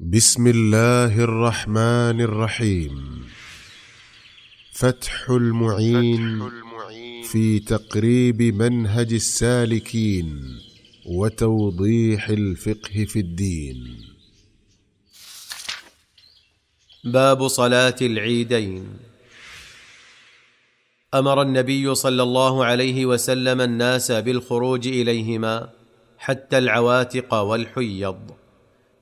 بسم الله الرحمن الرحيم فتح المعين, في تقريب منهج السالكين وتوضيح الفقه في الدين باب صلاه العيدين امر النبي صلى الله عليه وسلم الناس بالخروج اليهما حتى العواتق والحيض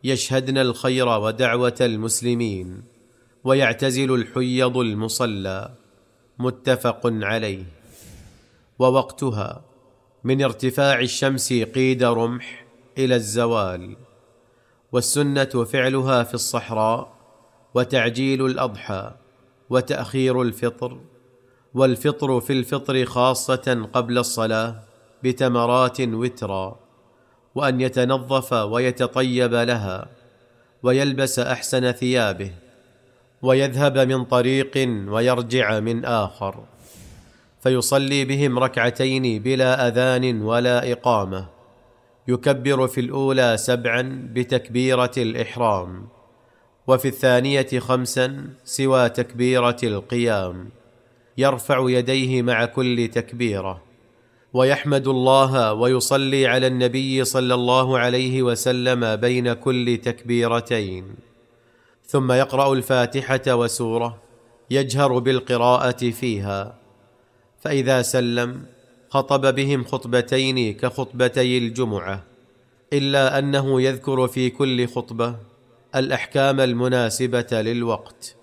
يشهدن الخير ودعوه المسلمين ويعتزل الحيض المصلى متفق عليه ووقتها من ارتفاع الشمس قيد رمح الى الزوال والسنه فعلها في الصحراء وتعجيل الاضحى وتاخير الفطر والفطر في الفطر خاصه قبل الصلاه بتمرات وترا وان يتنظف ويتطيب لها ويلبس احسن ثيابه ويذهب من طريق ويرجع من اخر فيصلي بهم ركعتين بلا اذان ولا اقامه يكبر في الاولى سبعا بتكبيره الاحرام وفي الثانيه خمسا سوى تكبيره القيام يرفع يديه مع كل تكبيره ويحمد الله ويصلي على النبي صلى الله عليه وسلم بين كل تكبيرتين ثم يقرا الفاتحه وسوره يجهر بالقراءه فيها فاذا سلم خطب بهم خطبتين كخطبتي الجمعه الا انه يذكر في كل خطبه الاحكام المناسبه للوقت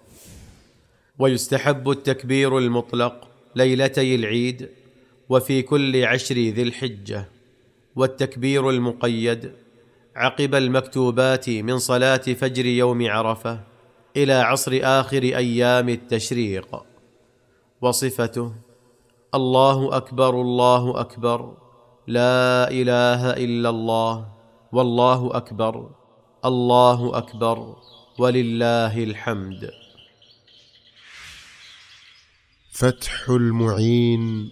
ويستحب التكبير المطلق ليلتي العيد وفي كل عشر ذي الحجه والتكبير المقيد عقب المكتوبات من صلاه فجر يوم عرفه الى عصر اخر ايام التشريق وصفته الله اكبر الله اكبر لا اله الا الله والله اكبر الله اكبر ولله الحمد فتح المعين